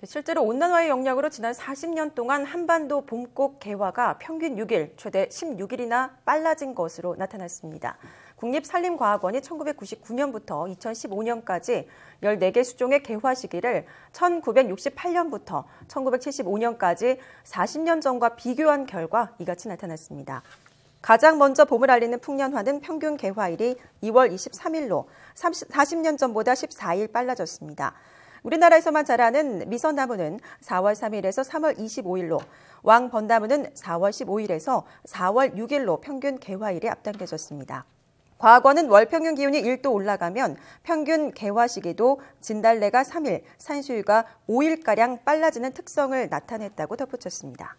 네, 실제로 온난화의 영향으로 지난 40년 동안 한반도 봄꽃 개화가 평균 6일, 최대 16일이나 빨라진 것으로 나타났습니다. 국립산림과학원이 1999년부터 2015년까지 14개 수종의 개화 시기를 1968년부터 1975년까지 40년 전과 비교한 결과 이같이 나타났습니다. 가장 먼저 봄을 알리는 풍년화는 평균 개화일이 2월 23일로 30, 40년 전보다 14일 빨라졌습니다. 우리나라에서만 자라는 미선나무는 4월 3일에서 3월 25일로, 왕번나무는 4월 15일에서 4월 6일로 평균 개화일에 앞당겨졌습니다. 과거는 월 평균 기온이 1도 올라가면 평균 개화 시기도 진달래가 3일, 산수유가 5일가량 빨라지는 특성을 나타냈다고 덧붙였습니다.